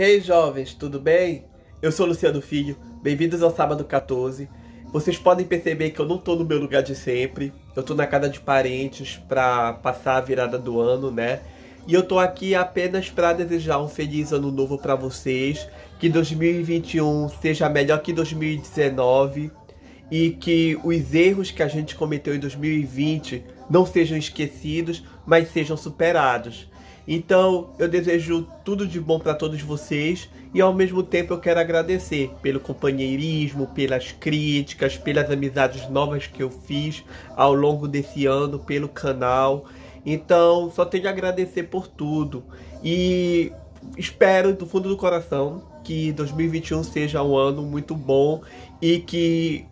Ei hey, jovens, tudo bem? Eu sou Luciano Filho, bem-vindos ao Sábado 14. Vocês podem perceber que eu não tô no meu lugar de sempre, eu tô na casa de parentes pra passar a virada do ano, né? E eu tô aqui apenas para desejar um feliz ano novo para vocês, que 2021 seja melhor que 2019 e que os erros que a gente cometeu em 2020 não sejam esquecidos, mas sejam superados. Então, eu desejo tudo de bom para todos vocês e ao mesmo tempo eu quero agradecer pelo companheirismo, pelas críticas, pelas amizades novas que eu fiz ao longo desse ano pelo canal. Então, só tenho a agradecer por tudo e espero do fundo do coração que 2021 seja um ano muito bom e que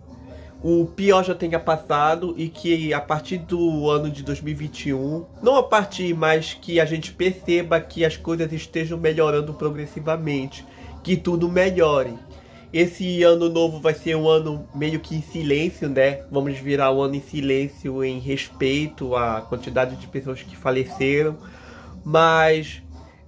o pior já tenha passado e que a partir do ano de 2021, não a partir, mas que a gente perceba que as coisas estejam melhorando progressivamente, que tudo melhore. Esse ano novo vai ser um ano meio que em silêncio, né? Vamos virar um ano em silêncio em respeito à quantidade de pessoas que faleceram, mas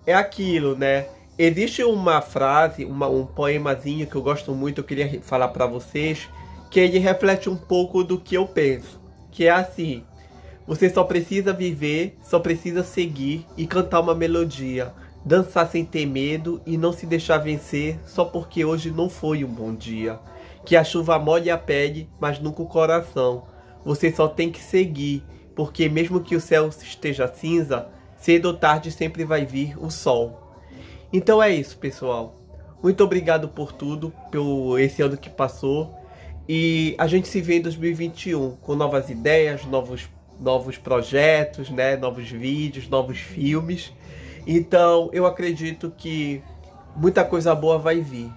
é aquilo, né? Existe uma frase, uma, um poemazinho que eu gosto muito, eu queria falar para vocês, que ele reflete um pouco do que eu penso, que é assim: você só precisa viver, só precisa seguir e cantar uma melodia, dançar sem ter medo e não se deixar vencer só porque hoje não foi um bom dia. Que a chuva molhe a pele, mas nunca o coração. Você só tem que seguir, porque mesmo que o céu esteja cinza, cedo ou tarde sempre vai vir o sol. Então é isso, pessoal. Muito obrigado por tudo, pelo esse ano que passou. E a gente se vê em 2021 com novas ideias, novos, novos projetos, né? novos vídeos, novos filmes. Então eu acredito que muita coisa boa vai vir.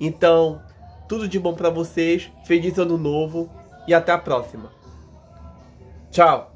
Então, tudo de bom para vocês, feliz ano novo e até a próxima. Tchau!